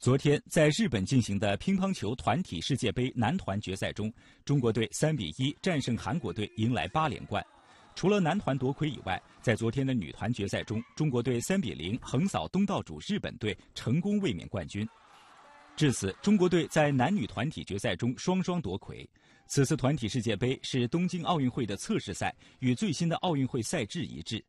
昨天，在日本进行的乒乓球团体世界杯男团决赛中，中国队三比一战胜韩国队，迎来八连冠。除了男团夺魁以外，在昨天的女团决赛中，中国队三比零横扫东道主日本队，成功卫冕冠军。至此，中国队在男女团体决赛中双双夺魁。此次团体世界杯是东京奥运会的测试赛，与最新的奥运会赛制一致。